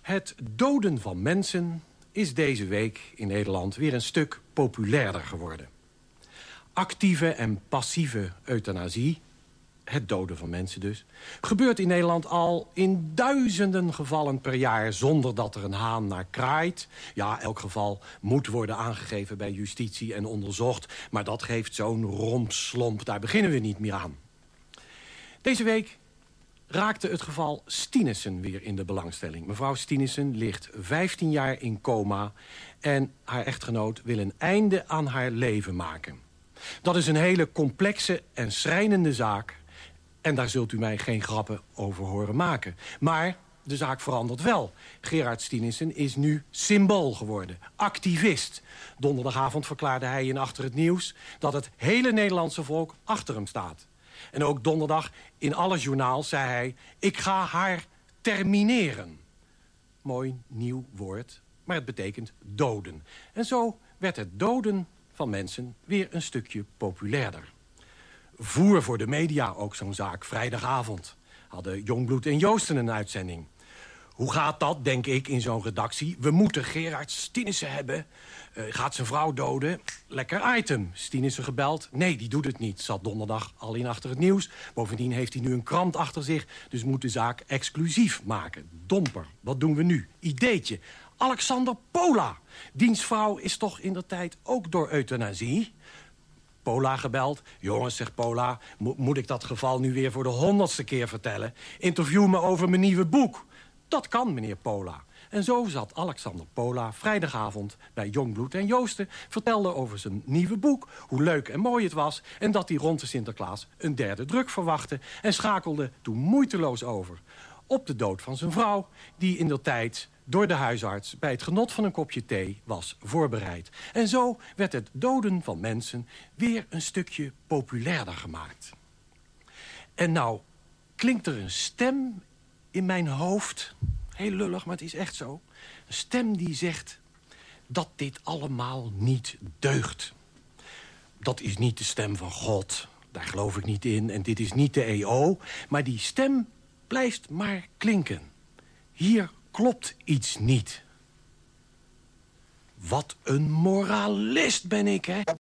Het doden van mensen is deze week in Nederland weer een stuk populairder geworden. Actieve en passieve euthanasie, het doden van mensen dus... gebeurt in Nederland al in duizenden gevallen per jaar... zonder dat er een haan naar kraait. Ja, elk geval moet worden aangegeven bij justitie en onderzocht... maar dat geeft zo'n rompslomp, daar beginnen we niet meer aan. Deze week raakte het geval Stinissen weer in de belangstelling. Mevrouw Stinissen ligt 15 jaar in coma... en haar echtgenoot wil een einde aan haar leven maken. Dat is een hele complexe en schrijnende zaak... en daar zult u mij geen grappen over horen maken. Maar de zaak verandert wel. Gerard Stinissen is nu symbool geworden, activist. Donderdagavond verklaarde hij in Achter het Nieuws... dat het hele Nederlandse volk achter hem staat. En ook donderdag in alle journaals zei hij... ik ga haar termineren. Mooi nieuw woord, maar het betekent doden. En zo werd het doden van mensen weer een stukje populairder. Voer voor de media ook zo'n zaak, vrijdagavond. Hadden Jongbloed en Joosten een uitzending. Hoe gaat dat, denk ik, in zo'n redactie? We moeten Gerard Stienissen hebben. Eh, gaat zijn vrouw doden? Lekker item. Stienissen gebeld? Nee, die doet het niet. Zat donderdag al in achter het nieuws. Bovendien heeft hij nu een krant achter zich. Dus moet de zaak exclusief maken. Domper. Wat doen we nu? Ideetje. Alexander Pola. Dienstvrouw is toch in de tijd ook door euthanasie? Pola gebeld. Jongens, zegt Pola, moet ik dat geval nu weer voor de honderdste keer vertellen? Interview me over mijn nieuwe boek. Dat kan, meneer Pola. En zo zat Alexander Pola vrijdagavond bij Jongbloed en Joosten... vertelde over zijn nieuwe boek, hoe leuk en mooi het was... en dat hij rond de Sinterklaas een derde druk verwachtte... en schakelde toen moeiteloos over op de dood van zijn vrouw... die in de tijd door de huisarts bij het genot van een kopje thee was voorbereid. En zo werd het doden van mensen weer een stukje populairder gemaakt. En nou klinkt er een stem in mijn hoofd, heel lullig, maar het is echt zo... een stem die zegt dat dit allemaal niet deugt. Dat is niet de stem van God, daar geloof ik niet in. En dit is niet de EO, maar die stem blijft maar klinken. Hier klopt iets niet. Wat een moralist ben ik, hè?